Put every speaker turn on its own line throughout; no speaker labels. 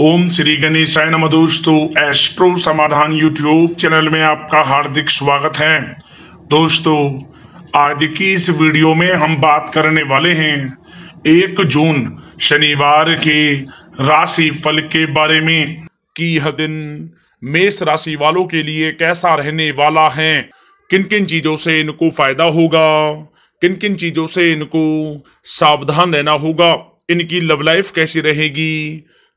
ओम श्री गणेशाय नम दोस्तों एस्ट्रो समाधान यूट्यूब चैनल में आपका हार्दिक स्वागत है दोस्तों आज की इस वीडियो में हम बात करने वाले हैं एक जून शनिवार के राशि फल के बारे में कि यह दिन मेष राशि वालों के लिए कैसा रहने वाला है किन किन चीजों से इनको फायदा होगा किन किन चीजों से इनको सावधान रहना होगा इनकी लव लाइफ कैसी रहेगी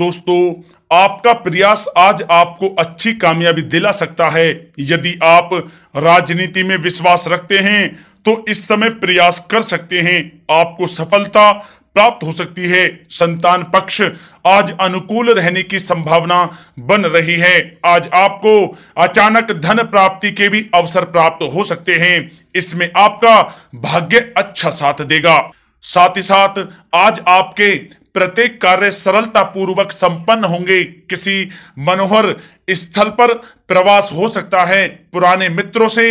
दोस्तों आपका प्रयास आज आपको अच्छी कामयाबी दिला सकता है यदि आप राजनीति में विश्वास रखते हैं तो इस समय प्रयास कर सकते हैं आपको सफलता प्राप्त हो सकती है संतान पक्ष आज अनुकूल रहने की संभावना बन रही है आज आपको अचानक धन प्राप्ति के भी अवसर प्राप्त हो सकते हैं इसमें आपका भाग्य अच्छा साथ देगा साथ ही साथ आज आपके प्रत्येक कार्य सरलता पूर्वक संपन्न होंगे किसी मनोहर स्थल पर प्रवास हो सकता है पुराने मित्रों से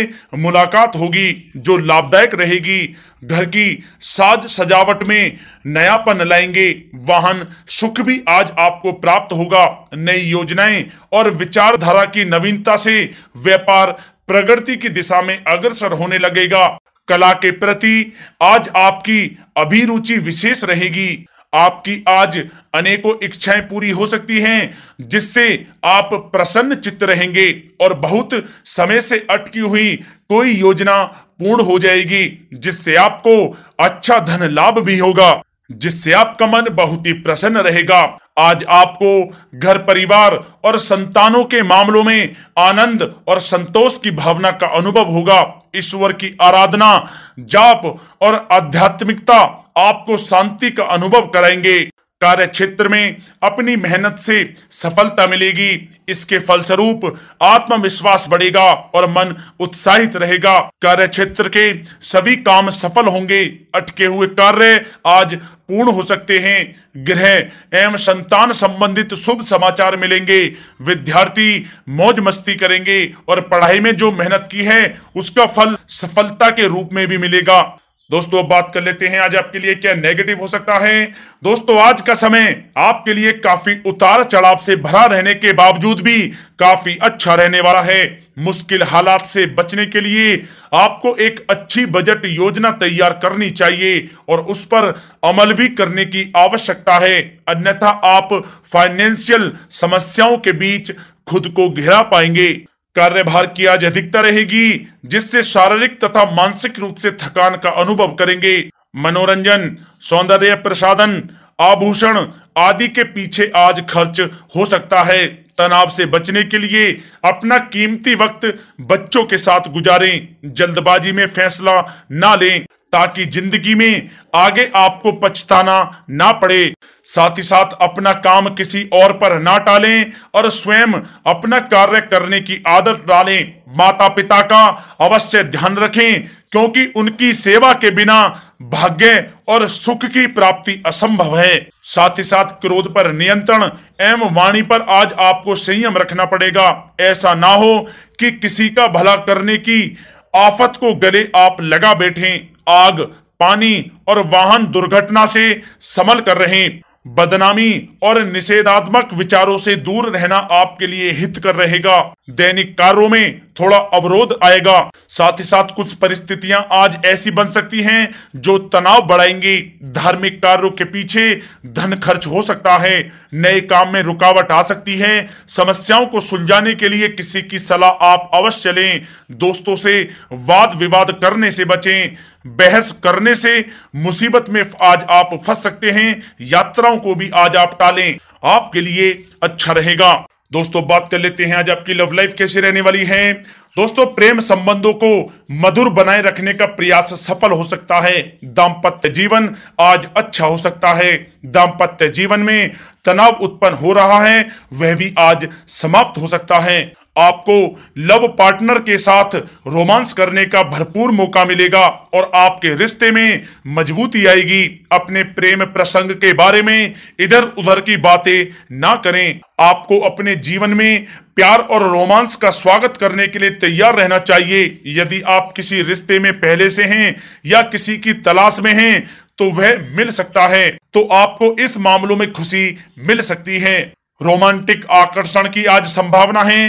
मुलाकात होगी जो लाभदायक रहेगी घर की साज सजावट में नयापन लाएंगे वाहन सुख भी आज आपको प्राप्त होगा नई योजनाएं और विचारधारा की नवीनता से व्यापार प्रगति की दिशा में अग्रसर होने लगेगा कला के प्रति आज आपकी अभिरुचि विशेष रहेगी आपकी आज अनेकों इच्छाएं पूरी हो सकती हैं जिससे आप प्रसन्न चित्त रहेंगे और बहुत समय से अटकी हुई कोई योजना पूर्ण हो जाएगी जिससे आपको अच्छा धन लाभ भी होगा जिससे आपका मन बहुत ही प्रसन्न रहेगा आज आपको घर परिवार और संतानों के मामलों में आनंद और संतोष की भावना का अनुभव होगा ईश्वर की आराधना जाप और आध्यात्मिकता आपको शांति का अनुभव कराएंगे कार्य क्षेत्र में अपनी मेहनत से सफलता मिलेगी इसके फलस्वरूप आत्मविश्वास बढ़ेगा और मन उत्साहित रहेगा कार्य क्षेत्र के सभी काम सफल होंगे अटके हुए कार्य आज पूर्ण हो सकते हैं गृह एवं संतान संबंधित शुभ समाचार मिलेंगे विद्यार्थी मौज मस्ती करेंगे और पढ़ाई में जो मेहनत की है उसका फल सफलता के रूप में भी मिलेगा दोस्तों बात कर लेते हैं आज आपके लिए क्या नेगेटिव हो सकता है दोस्तों आज का समय आपके लिए काफी उतार चढ़ाव से भरा रहने के बावजूद भी काफी अच्छा रहने वाला है मुश्किल हालात से बचने के लिए आपको एक अच्छी बजट योजना तैयार करनी चाहिए और उस पर अमल भी करने की आवश्यकता है अन्यथा आप फाइनेंशियल समस्याओं के बीच खुद को घिरा पाएंगे कार्यभार की आज अधिकता रहेगी जिससे शारीरिक तथा मानसिक रूप से थकान का अनुभव करेंगे मनोरंजन सौंदर्य प्रसादन आभूषण आदि के पीछे आज खर्च हो सकता है तनाव से बचने के लिए अपना कीमती वक्त बच्चों के साथ गुजारें जल्दबाजी में फैसला ना लें ताकि जिंदगी में आगे आपको पछताना ना पड़े साथ ही साथ अपना काम किसी और पर ना टालें और स्वयं अपना कार्य करने की आदत डालें माता पिता का अवश्य ध्यान रखें क्योंकि उनकी सेवा के बिना भाग्य और सुख की प्राप्ति असंभव है साथ ही साथ क्रोध पर नियंत्रण एवं वाणी पर आज आपको संयम रखना पड़ेगा ऐसा ना हो कि किसी का भला करने की आफत को गले आप लगा बैठें आग पानी और वाहन दुर्घटना से संभल कर रहे बदनामी और निषेधात्मक विचारों से दूर रहना आपके लिए हित कर रहेगा दैनिक कार्यों में थोड़ा अवरोध आएगा साथ ही साथ कुछ परिस्थितियां आज ऐसी बन सकती हैं जो तनाव बढ़ाएंगी धार्मिक कार्यों के पीछे धन खर्च हो सकता है नए काम में रुकावट आ सकती है समस्याओं को सुलझाने के लिए किसी की सलाह आप अवश्य लें दोस्तों से वाद विवाद करने से बचें बहस करने से मुसीबत में आज आप फंस सकते हैं यात्राओं को भी आज आप टालें आपके लिए अच्छा रहेगा दोस्तों बात कर लेते हैं आज आपकी लव लाइफ कैसे रहने वाली है दोस्तों प्रेम संबंधों को मधुर बनाए रखने का प्रयास सफल हो सकता है दाम्पत्य जीवन आज अच्छा हो सकता है दाम्पत्य जीवन में तनाव उत्पन्न हो रहा है वह भी आज समाप्त हो सकता है आपको लव पार्टनर के साथ रोमांस करने का भरपूर मौका मिलेगा और आपके रिश्ते में मजबूती आएगी अपने प्रेम प्रसंग के बारे में इधर उधर की बातें ना करें आपको अपने जीवन में प्यार और रोमांस का स्वागत करने के लिए तैयार रहना चाहिए यदि आप किसी रिश्ते में पहले से हैं या किसी की तलाश में हैं तो वह मिल सकता है तो आपको इस मामलों में खुशी मिल सकती है रोमांटिक आकर्षण की आज संभावना है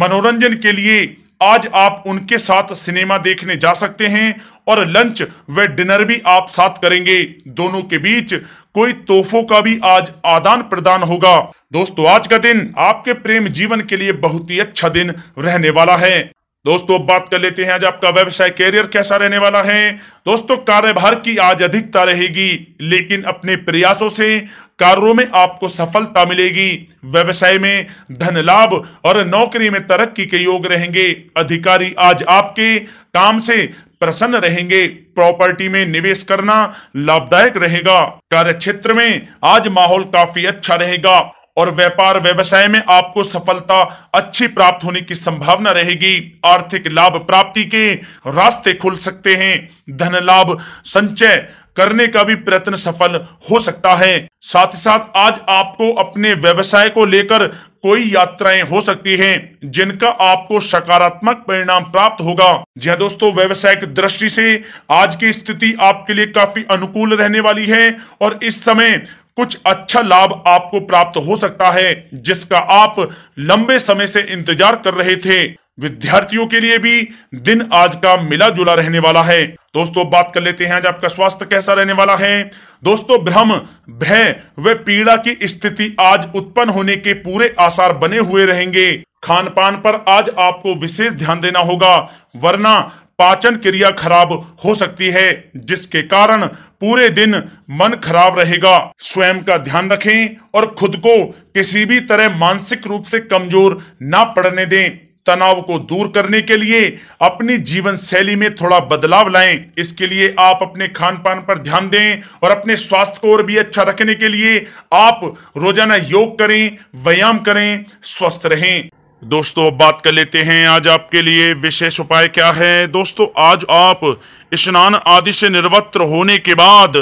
मनोरंजन के लिए आज आप उनके साथ सिनेमा देखने जा सकते हैं और लंच व डिनर भी आप साथ करेंगे दोनों के बीच कोई तोहफों का भी आज आदान प्रदान होगा दोस्तों आज का दिन आपके प्रेम जीवन के लिए बहुत ही अच्छा दिन रहने वाला है दोस्तों अब बात कर लेते हैं आज आपका व्यवसाय कैरियर कैसा रहने वाला है दोस्तों कार्यभार की आज अधिकता रहेगी लेकिन अपने प्रयासों से कार्यों में आपको सफलता मिलेगी व्यवसाय में धन लाभ और नौकरी में तरक्की के योग रहेंगे अधिकारी आज आपके काम से प्रसन्न रहेंगे प्रॉपर्टी में निवेश करना लाभदायक रहेगा कार्य क्षेत्र में आज माहौल काफी अच्छा रहेगा और व्यापार व्यवसाय में आपको सफलता अच्छी प्राप्त होने की संभावना रहेगी आर्थिक लाभ प्राप्ति के रास्ते खुल सकते हैं धन लाभ संचय करने का भी प्रयत्न सफल हो सकता है साथ ही साथ आज आपको अपने व्यवसाय को लेकर कोई यात्राएं हो सकती हैं जिनका आपको सकारात्मक परिणाम प्राप्त होगा जी हाँ दोस्तों व्यवसायिक दृष्टि से आज की स्थिति आपके लिए काफी अनुकूल रहने वाली है और इस समय कुछ अच्छा लाभ आपको प्राप्त हो सकता है जिसका आप लंबे समय से इंतजार कर रहे थे विद्यार्थियों के लिए भी दिन आज का मिला जुला रहने वाला है दोस्तों बात कर लेते हैं आज आपका स्वास्थ्य कैसा रहने वाला है दोस्तों भ्रम भय व पीड़ा की स्थिति आज उत्पन्न होने के पूरे आसार बने हुए रहेंगे खान पान पर आज आपको विशेष ध्यान देना होगा वरना पाचन क्रिया खराब हो सकती है जिसके कारण पूरे दिन मन खराब रहेगा स्वयं का ध्यान रखें और खुद को किसी भी तरह मानसिक रूप से कमजोर ना पड़ने दें तनाव को दूर करने के लिए अपनी जीवन शैली में थोड़ा बदलाव लाएं इसके लिए आप अपने खान पान पर ध्यान दें और अपने स्वास्थ्य को और भी अच्छा रखने के लिए आप रोजाना योग करें व्यायाम करें स्वस्थ रहें दोस्तों अब बात कर लेते हैं आज आपके लिए विशेष उपाय क्या है दोस्तों आज आप स्नान आदि से निर्वत्र होने के बाद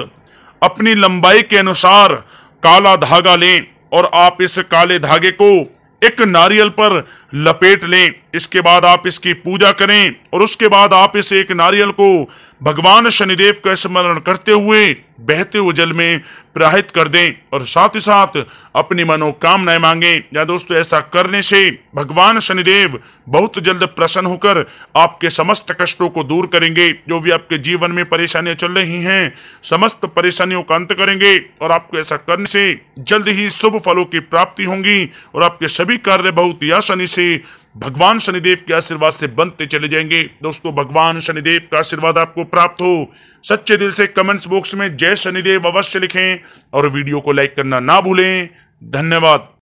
अपनी लंबाई के अनुसार काला धागा लें और आप इस काले धागे को एक नारियल पर लपेट लें इसके बाद आप इसकी पूजा करें और उसके बाद आप इस एक नारियल को भगवान शनिदेव का स्मरण करते हुए बहते हुए जल में प्राहित कर दें और साथ ही साथ अपनी मनोकामनाएं मांगे या दोस्तों ऐसा करने से भगवान शनिदेव बहुत जल्द प्रसन्न होकर आपके समस्त कष्टों को दूर करेंगे जो भी आपके जीवन में परेशानियां चल रही हैं समस्त परेशानियों का अंत करेंगे और आपको ऐसा करने से जल्द ही शुभ फलों की प्राप्ति होंगी और आपके सभी कार्य बहुत ही आसानी से भगवान शनिदेव के आशीर्वाद से बनते चले जाएंगे दोस्तों भगवान शनिदेव का आशीर्वाद आपको प्राप्त हो सच्चे दिल से कमेंट्स बॉक्स में जय शनिदेव अवश्य लिखें और वीडियो को लाइक करना ना भूलें धन्यवाद